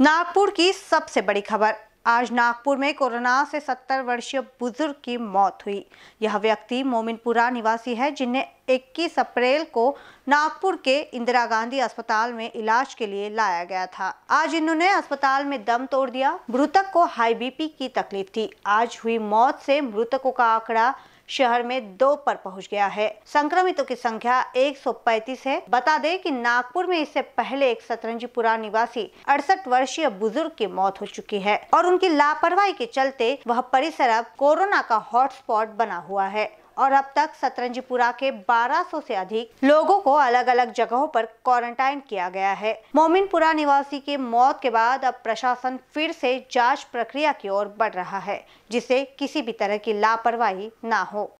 नागपुर की सबसे बड़ी खबर आज नागपुर में कोरोना से 70 वर्षीय बुजुर्ग की मौत हुई यह व्यक्ति मोमिनपुरा निवासी है जिन्हें 21 अप्रैल को नागपुर के इंदिरा गांधी अस्पताल में इलाज के लिए लाया गया था आज इन्होंने अस्पताल में दम तोड़ दिया मृतक को हाई बीपी की तकलीफ थी आज हुई मौत से मृतकों का आंकड़ा शहर में दो पर पहुंच गया है संक्रमितों की संख्या 135 है बता दें कि नागपुर में इससे पहले एक सतरंजीपुरा निवासी अड़सठ वर्षीय बुजुर्ग की मौत हो चुकी है और उनकी लापरवाही के चलते वह परिसर अब कोरोना का हॉटस्पॉट बना हुआ है और अब तक सतरंजपुरा के 1200 से अधिक लोगों को अलग अलग जगहों पर क्वारंटाइन किया गया है मोमिनपुरा निवासी के मौत के बाद अब प्रशासन फिर से जांच प्रक्रिया की ओर बढ़ रहा है जिससे किसी भी तरह की लापरवाही न हो